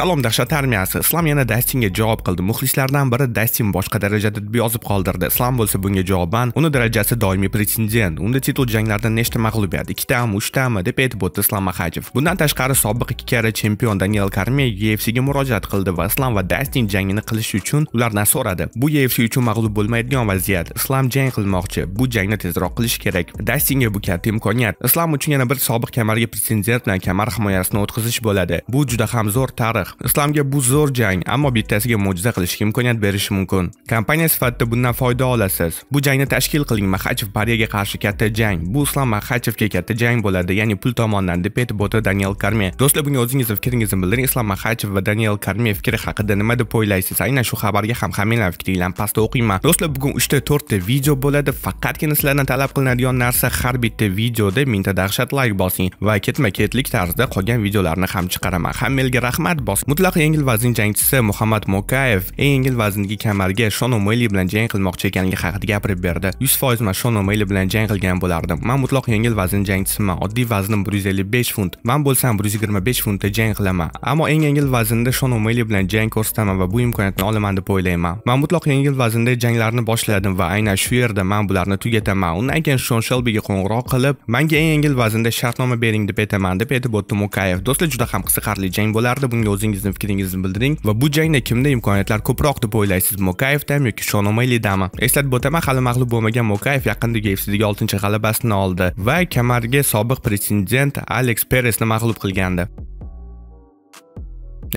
Salom dahshat armiyasi. islom yana Dastinga javob qildi. Muxlislardan biri Dastin boshqa darajada deb yozib qoldirdi. islom bo'lsa bunga javoban uni darajasi doimiy pretendent. Unda titul janglardan nechta mag'lubiyat, ikkitami uchtami deb aytib o'tdi islom mahajev Bundan tashqari sobiq ikki karra chempion Daniel Carme UFC ga murojaat qildi va islom va Dastin jangini qilish uchun ulardan so'radi. Bu UFC uchun mag'lub bo'lmaydigan vaziyat. islom jang qilmoqchi. Bu jangni tezroq qilish kerak. Dastinga bu katta imkoniyat. islom uchun yana bir sobiq kamarga pretendent bilan kamar himoyasini o'tkazish bo'ladi. Bu juda ham zo'r tarix. islomga bu zo'r jang ammo bittasiga mo'jiza qilishga imkoniyat berishi mumkin kompaniya sifatida bundan foyda olasiz bu jangni tashkil qiling maxachev bariyaga qarshi katta jang bu islom maxachevga katta jang bo'ladi ya'ni pul tomonidan deb aytib o'tdi daniel karme do'stlar bunga o'zingizni fikringizni bildiring islom maxachev va daniel karme fikri haqida nima deb o'ylaysiz aynan shu xabarga ham hammalar fikringlarni pastda o'qiyman do'stlar bugun 3 ta 4 ta video bo'ladi faqatgina sizlardan talab qilinadigan narsa har bitta videoda mingta dahshat layk like bosing va ketma ketlik tarzda qolgan videolarni ham chiqaraman hammalarga rahmat Murodov mutlaq yengil vazn jangchisi Muhammad Mokayev eng yengil vazndagi kamarga Shon O'Meli bilan jang qilmoqchi ekanligi haqida gapirib berdi. 100% men Shon O'Meli bilan jang qilgan bo'lardim. Men mutlaq yengil vazn jangchisiman. Oddiy vaznim 155 funt. Men bo'lsam 125 funtda jang qilaman. Ammo eng yengil vaznda Shon O'Meli bilan jang ko'rsataman va bu imkoniyatni olaman deb o'ylayman. Men mutlaq yengil vaznda janglarni boshladim va aynan shu yerda men bularni tugataman. Undan keyin Shon Shelbyga qo'ng'iroq qilib, menga eng yengil vaznda shartnoma bering deb aytaman deb aytib o'tdi Mokayev. Do'stlar juda ham qiziqarli jang bo'lardi. Bunga o'zingizni fikringizni bildiring va bu jangda kimda imkoniyatlar ko'proq deb o'ylaysiz mokayevdami yoki shonomaylidami eslatib o'taman hali mag'lub bo'lmagan mokayev yaqinda ufcdagi oltinchi g'alabasini oldi va kamarga sobiq pretendent aleks peresni mag'lub qilgandi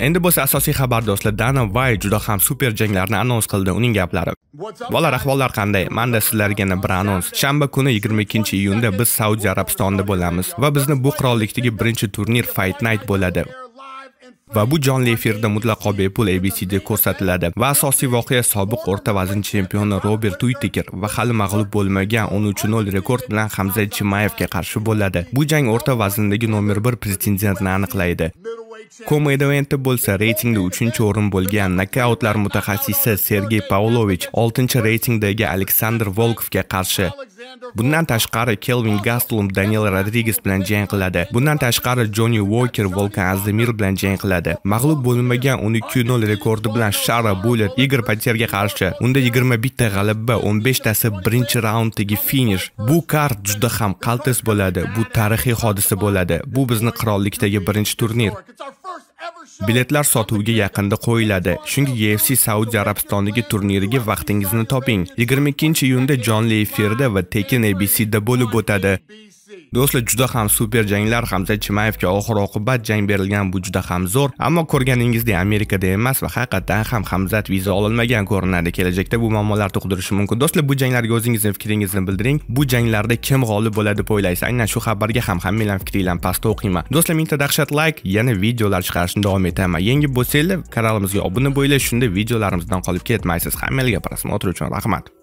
endi bo'lsa asosiy xabar do'stlar dana vay juda ham super janglarni anons qildi uning gaplari bolalar ahvollar qanday manda sizlarga yana bir anons shanba kuni 22 iyunda biz saudiya arabistonida bo'lamiz va bizni bu qirollikdagi birinchi turnir fight night bo'ladi va bu jonli efirda mutlaqo bepul ABCda ko'rsatiladi va asosiy voqea sobiq o'rta vazn chempioni Robert Uiteker va hali mag'lub bo'lmagan uch 0 rekord bilan Hamza Chimayevga qarshi bo'ladi. Bu jang o'rta vazndagi nomer 1 pretendentni aniqlaydi. komedventi bo'lsa reytingda 3-o'rin bo'lgan nokautlar mutaxassisi Sergey Pavlovich 6-reytingdagi Aleksandr Volkovga qarshi Bundan tashqari Kelvin Gastelum Daniel Rodriges bilan jang qiladi. Bundan tashqari Johnny Walker Volkan Azdemir bilan jang qiladi. Mag'lub bo'lmagan 12-0 rekordi bilan Shara Buller Igor Paterga qarshi. Unda 21 ta g'alaba, 15 tasi birinchi raunddagi finish. Bu kart juda ham qaltis bo'ladi. Bu tarixiy hodisa bo'ladi. Bu bizni qirollikdagi birinchi turnir. biletlar sotuviga yaqinda qo'yiladi. Chunki UFC Saudiya Arabistonidagi turniriga vaqtingizni toping. 22-iyunda jonli efirda va Tekin ABCda bo'lib o'tadi. do'stlar juda ham super janglar hamza chimayevga oxir oqibat jang berilgan bu juda ham zo'r ammo ko'rganingizdek amerikada emas va haqiqatdan ham hamzat viza ololmagan ko'rinadi kelajakda bu muammolar tug'dirishi mumkin do'stlar bu janglarga o'zingizni fikringizni bildiring bu janglarda kim g'olib bo'ladi deb o'ylaysiz aynan shu xabarga ham hammalar fikringlarni pastda o'qiyman do'stlar mingta dahshat layk yana videolar chiqarishni davom etaman yangi bo'lsanglar kanalimizga obuna bo'linglar shunda videolarimizdan qolib ketmaysiz hammalarga просмотр uchun rahmat